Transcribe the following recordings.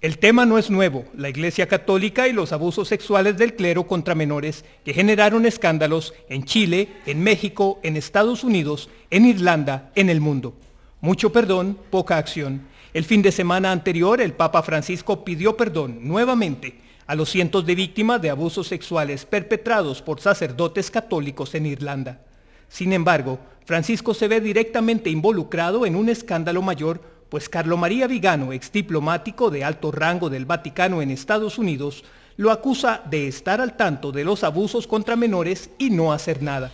El tema no es nuevo. La Iglesia Católica y los abusos sexuales del clero contra menores que generaron escándalos en Chile, en México, en Estados Unidos, en Irlanda, en el mundo. Mucho perdón, poca acción. El fin de semana anterior el Papa Francisco pidió perdón nuevamente a los cientos de víctimas de abusos sexuales perpetrados por sacerdotes católicos en Irlanda. Sin embargo, Francisco se ve directamente involucrado en un escándalo mayor pues Carlo María Vigano, ex diplomático de alto rango del Vaticano en Estados Unidos, lo acusa de estar al tanto de los abusos contra menores y no hacer nada.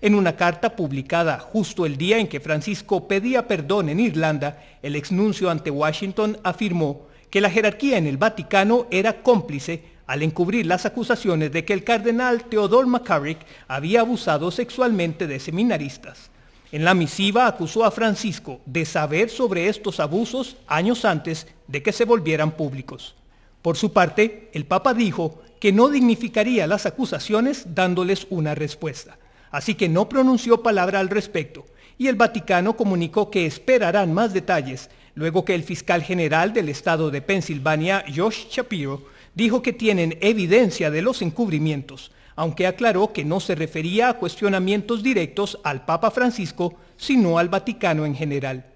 En una carta publicada justo el día en que Francisco pedía perdón en Irlanda, el exnuncio ante Washington afirmó que la jerarquía en el Vaticano era cómplice al encubrir las acusaciones de que el cardenal Theodore McCarrick había abusado sexualmente de seminaristas. En la misiva acusó a Francisco de saber sobre estos abusos años antes de que se volvieran públicos. Por su parte, el Papa dijo que no dignificaría las acusaciones dándoles una respuesta, así que no pronunció palabra al respecto y el Vaticano comunicó que esperarán más detalles luego que el fiscal general del estado de Pensilvania, Josh Shapiro, dijo que tienen evidencia de los encubrimientos, aunque aclaró que no se refería a cuestionamientos directos al Papa Francisco, sino al Vaticano en general.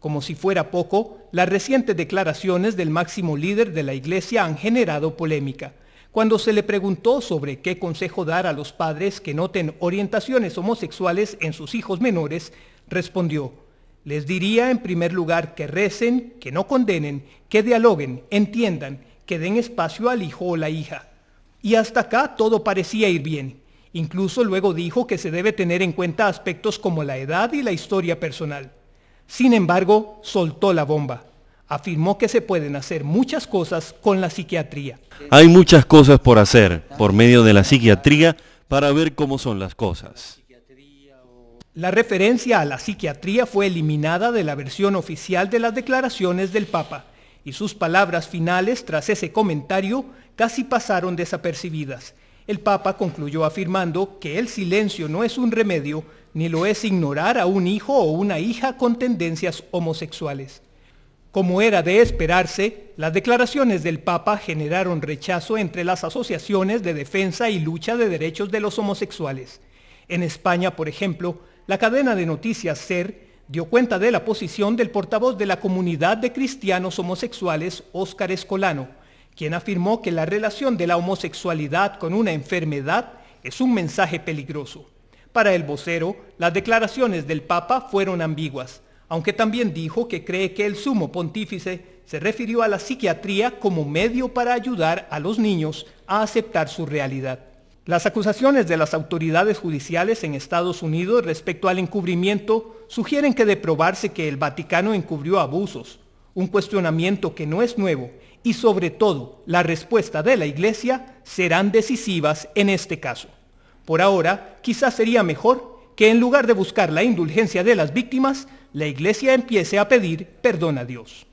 Como si fuera poco, las recientes declaraciones del máximo líder de la Iglesia han generado polémica. Cuando se le preguntó sobre qué consejo dar a los padres que noten orientaciones homosexuales en sus hijos menores, respondió, les diría en primer lugar que recen, que no condenen, que dialoguen, entiendan, que den espacio al hijo o la hija. Y hasta acá todo parecía ir bien. Incluso luego dijo que se debe tener en cuenta aspectos como la edad y la historia personal. Sin embargo, soltó la bomba. Afirmó que se pueden hacer muchas cosas con la psiquiatría. Hay muchas cosas por hacer por medio de la psiquiatría para ver cómo son las cosas. La referencia a la psiquiatría fue eliminada de la versión oficial de las declaraciones del Papa y sus palabras finales tras ese comentario casi pasaron desapercibidas. El Papa concluyó afirmando que el silencio no es un remedio, ni lo es ignorar a un hijo o una hija con tendencias homosexuales. Como era de esperarse, las declaraciones del Papa generaron rechazo entre las asociaciones de defensa y lucha de derechos de los homosexuales. En España, por ejemplo, la cadena de noticias SER dio cuenta de la posición del portavoz de la comunidad de cristianos homosexuales, Óscar Escolano, quien afirmó que la relación de la homosexualidad con una enfermedad es un mensaje peligroso. Para el vocero, las declaraciones del Papa fueron ambiguas, aunque también dijo que cree que el sumo pontífice se refirió a la psiquiatría como medio para ayudar a los niños a aceptar su realidad. Las acusaciones de las autoridades judiciales en Estados Unidos respecto al encubrimiento sugieren que de probarse que el Vaticano encubrió abusos, un cuestionamiento que no es nuevo, y sobre todo la respuesta de la Iglesia serán decisivas en este caso. Por ahora, quizás sería mejor que en lugar de buscar la indulgencia de las víctimas, la Iglesia empiece a pedir perdón a Dios.